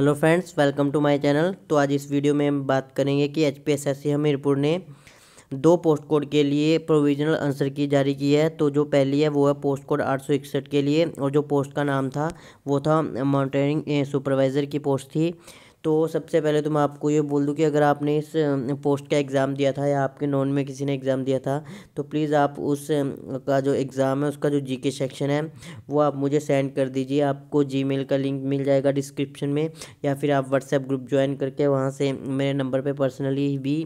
hello friends welcome to my channel तो आज इस वीडियो में हम बात करेंगे कि H P S S C Hamirpur ने दो पोस्ट कोड के लिए प्रोविजनल आंसर की जारी की है तो जो पहली है वो है पोस्ट कोड आठ सौ इकसठ के लिए और जो पोस्ट का नाम था वो था माउंटेनिंग सुपरवाइज़र की पोस्ट थी तो सबसे पहले तो मैं आपको ये बोल दूँ कि अगर आपने इस पोस्ट का एग्ज़ाम दिया था या आपके नॉन में किसी ने एग्ज़ाम दिया था तो प्लीज़ आप उस का जो एग्ज़ाम है उसका जो जीके सेक्शन है वो आप मुझे सेंड कर दीजिए आपको जीमेल का लिंक मिल जाएगा डिस्क्रिप्शन में या फिर आप व्हाट्सएप ग्रुप ज्वाइन करके वहाँ से मेरे नंबर पर पर्सनली भी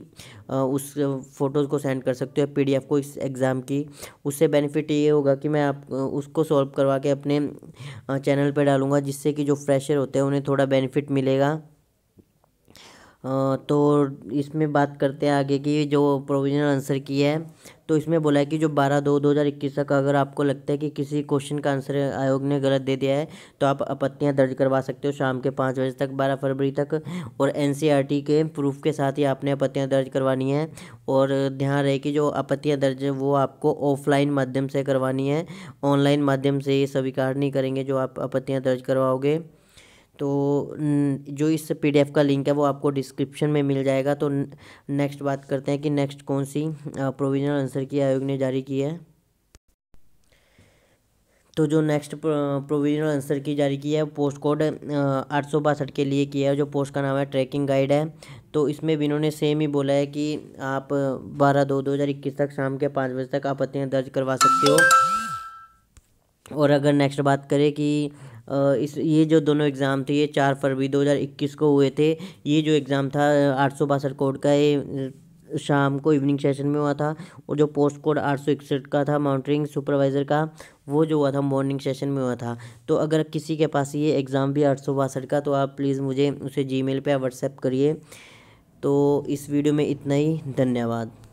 उस फ़ोटोज़ को सेंड कर सकते हो पी डी को इस एग्ज़ाम की उससे बेनिफिट ये होगा कि मैं आप उसको सॉल्व करवा के अपने चैनल पर डालूँगा जिससे कि जो फ्रेशर होते हैं उन्हें थोड़ा बेनिफिट मिलेगा तो इसमें बात करते हैं आगे की जो प्रोविजनल आंसर की है तो इसमें बोला है कि जो बारह दो दो हज़ार इक्कीस तक अगर आपको लगता है कि किसी क्वेश्चन का आंसर आयोग ने गलत दे दिया है तो आप आपत्तियां दर्ज करवा सकते हो शाम के पाँच बजे तक बारह फरवरी तक और एन e के प्रूफ के साथ ही आपने आपत्तियाँ दर्ज करवानी है और ध्यान रहे कि जो आपत्तियाँ दर्ज वो आपको ऑफलाइन माध्यम से करवानी है ऑनलाइन माध्यम से ये स्वीकार नहीं करेंगे जो आप आपत्तियाँ दर्ज करवाओगे तो जो इस पीडीएफ का लिंक है वो आपको डिस्क्रिप्शन में मिल जाएगा तो नेक्स्ट बात करते हैं कि नेक्स्ट कौन सी प्रोविजनल आंसर की आयोग ने जारी की है तो जो नेक्स्ट प्रोविजनल आंसर की जारी की है पोस्ट कोड आठ सौ बासठ के लिए किया है जो पोस्ट का नाम है ट्रैकिंग गाइड है तो इसमें भी इन्होंने सेम ही बोला है कि आप बारह दो दो हज़ार इक्कीस तक शाम के पाँच बजे तक आपत्तियाँ दर्ज करवा सकते हो और अगर नेक्स्ट बात करें कि इस ये जो दोनों एग्ज़ाम थे ये चार फरवरी 2021 को हुए थे ये जो एग्ज़ाम था आठ सौ बासठ कोड का ये शाम को इवनिंग सेशन में हुआ था और जो पोस्ट कोड आठ सौ इकसठ का था माउंटरिंग सुपरवाइज़र का वो जो हुआ था मॉर्निंग सेशन में हुआ था तो अगर किसी के पास ये एग्ज़ाम भी आठ सौ बासठ का तो आप प्लीज़ मुझे उसे जी मेल पर व्हाट्सएप करिए तो इस वीडियो में इतना ही धन्यवाद